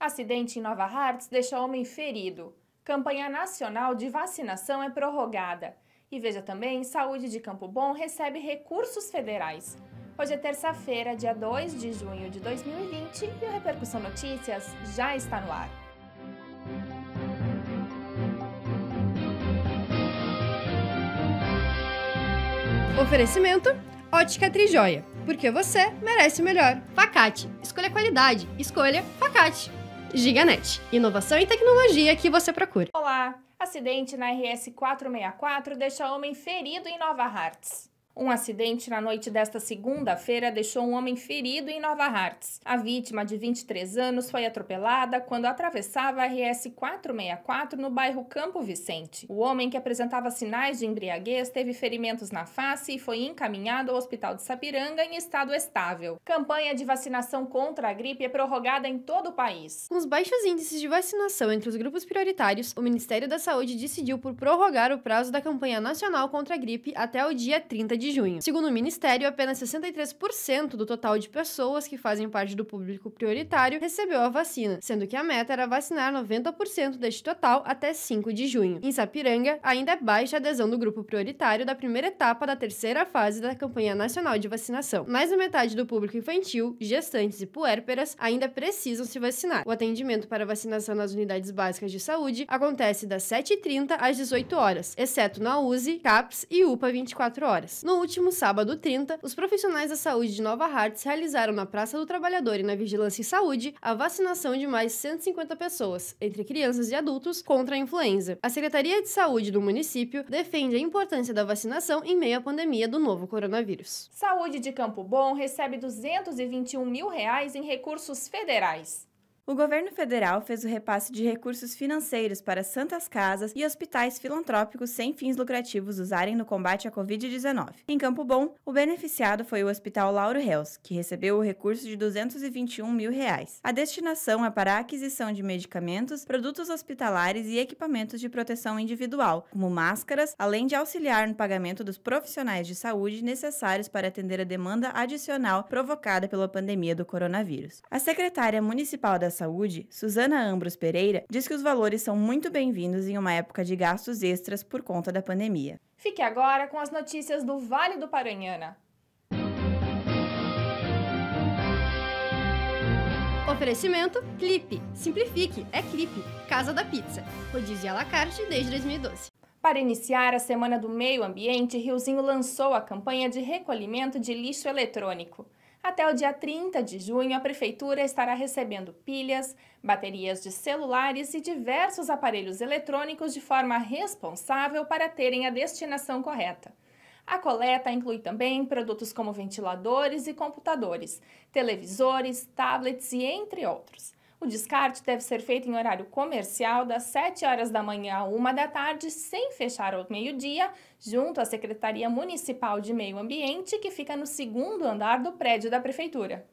Acidente em Nova Hartz deixa homem ferido. Campanha nacional de vacinação é prorrogada. E veja também, Saúde de Campo Bom recebe recursos federais. Hoje é terça-feira, dia 2 de junho de 2020 e o Repercussão Notícias já está no ar. Oferecimento: Ótica Trijoia, porque você merece o melhor. Facate, escolha qualidade, escolha Facate. Giganet, inovação e tecnologia que você procura. Olá! Acidente na RS 464 deixa homem ferido em Nova Hartz. Um acidente na noite desta segunda-feira deixou um homem ferido em Nova Hartz. A vítima, de 23 anos, foi atropelada quando atravessava a RS 464 no bairro Campo Vicente. O homem, que apresentava sinais de embriaguez, teve ferimentos na face e foi encaminhado ao Hospital de Sapiranga em estado estável. Campanha de vacinação contra a gripe é prorrogada em todo o país. Com os baixos índices de vacinação entre os grupos prioritários, o Ministério da Saúde decidiu por prorrogar o prazo da campanha nacional contra a gripe até o dia 30 de de junho. Segundo o Ministério, apenas 63% do total de pessoas que fazem parte do público prioritário recebeu a vacina, sendo que a meta era vacinar 90% deste total até 5 de junho. Em Sapiranga, ainda é baixa a adesão do grupo prioritário da primeira etapa da terceira fase da campanha nacional de vacinação. Mais da metade do público infantil, gestantes e puérperas ainda precisam se vacinar. O atendimento para vacinação nas unidades básicas de saúde acontece das 7h30 às 18 horas, exceto na USE, CAPS e UPA 24 horas. No último sábado 30, os profissionais da saúde de Nova Hartz realizaram na Praça do Trabalhador e na Vigilância em Saúde a vacinação de mais 150 pessoas, entre crianças e adultos, contra a influenza. A Secretaria de Saúde do município defende a importância da vacinação em meio à pandemia do novo coronavírus. Saúde de Campo Bom recebe 221 mil reais em recursos federais. O governo federal fez o repasse de recursos financeiros para santas casas e hospitais filantrópicos sem fins lucrativos usarem no combate à Covid-19. Em Campo Bom, o beneficiado foi o Hospital Lauro Hells, que recebeu o recurso de 221 mil reais. A destinação é para a aquisição de medicamentos, produtos hospitalares e equipamentos de proteção individual, como máscaras, além de auxiliar no pagamento dos profissionais de saúde necessários para atender a demanda adicional provocada pela pandemia do coronavírus. A secretária municipal das Saúde, Suzana Ambros Pereira, diz que os valores são muito bem-vindos em uma época de gastos extras por conta da pandemia. Fique agora com as notícias do Vale do Paranhana. Oferecimento Clipe. Simplifique, é Clipe. Casa da Pizza. Rodízio à la carte desde 2012. Para iniciar a Semana do Meio Ambiente, Riozinho lançou a campanha de recolhimento de lixo eletrônico. Até o dia 30 de junho, a Prefeitura estará recebendo pilhas, baterias de celulares e diversos aparelhos eletrônicos de forma responsável para terem a destinação correta. A coleta inclui também produtos como ventiladores e computadores, televisores, tablets e entre outros. O descarte deve ser feito em horário comercial das 7 horas da manhã a 1 da tarde, sem fechar ao meio-dia, junto à Secretaria Municipal de Meio Ambiente, que fica no segundo andar do prédio da Prefeitura.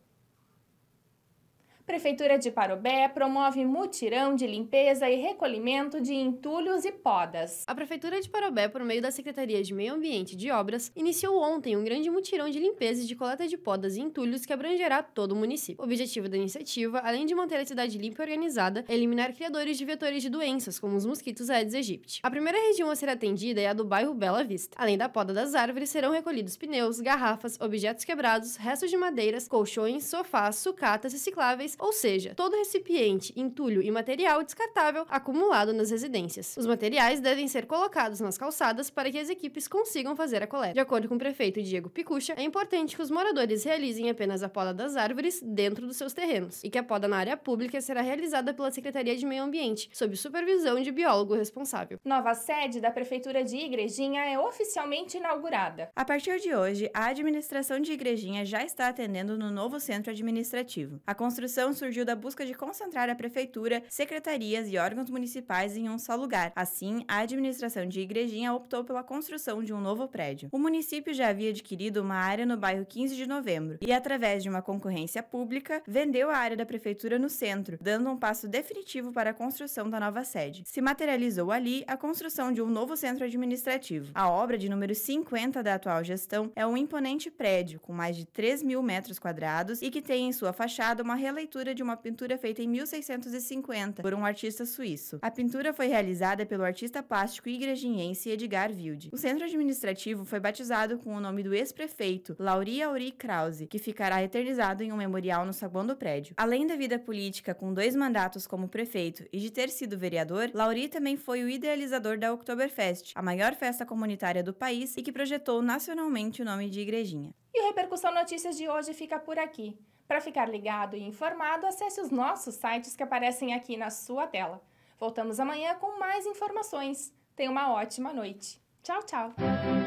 Prefeitura de Parobé promove mutirão de limpeza e recolhimento de entulhos e podas. A Prefeitura de Parobé, por meio da Secretaria de Meio Ambiente e de Obras, iniciou ontem um grande mutirão de limpeza e de coleta de podas e entulhos que abrangerá todo o município. O objetivo da iniciativa, além de manter a cidade limpa e organizada, é eliminar criadores de vetores de doenças, como os mosquitos Aedes aegypti. A primeira região a ser atendida é a do bairro Bela Vista. Além da poda das árvores, serão recolhidos pneus, garrafas, objetos quebrados, restos de madeiras, colchões, sofás, sucatas recicláveis ou seja, todo recipiente, entulho e material descartável acumulado nas residências. Os materiais devem ser colocados nas calçadas para que as equipes consigam fazer a coleta. De acordo com o prefeito Diego Picucha, é importante que os moradores realizem apenas a poda das árvores dentro dos seus terrenos e que a poda na área pública será realizada pela Secretaria de Meio Ambiente, sob supervisão de biólogo responsável. Nova sede da Prefeitura de Igrejinha é oficialmente inaugurada. A partir de hoje, a administração de Igrejinha já está atendendo no novo centro administrativo. A construção então, surgiu da busca de concentrar a prefeitura, secretarias e órgãos municipais em um só lugar. Assim, a administração de Igrejinha optou pela construção de um novo prédio. O município já havia adquirido uma área no bairro 15 de Novembro e, através de uma concorrência pública, vendeu a área da prefeitura no centro, dando um passo definitivo para a construção da nova sede. Se materializou ali a construção de um novo centro administrativo. A obra de número 50 da atual gestão é um imponente prédio com mais de 3 mil metros quadrados e que tem em sua fachada uma releitura de uma pintura feita em 1650 por um artista suíço. A pintura foi realizada pelo artista plástico igrejinhense Edgar Wilde. O centro administrativo foi batizado com o nome do ex-prefeito, Lauri Auri Krause, que ficará eternizado em um memorial no saguão do prédio. Além da vida política, com dois mandatos como prefeito e de ter sido vereador, Lauri também foi o idealizador da Oktoberfest, a maior festa comunitária do país e que projetou nacionalmente o nome de Igrejinha. E o Repercussão Notícias de hoje fica por aqui. Para ficar ligado e informado, acesse os nossos sites que aparecem aqui na sua tela. Voltamos amanhã com mais informações. Tenha uma ótima noite. Tchau, tchau!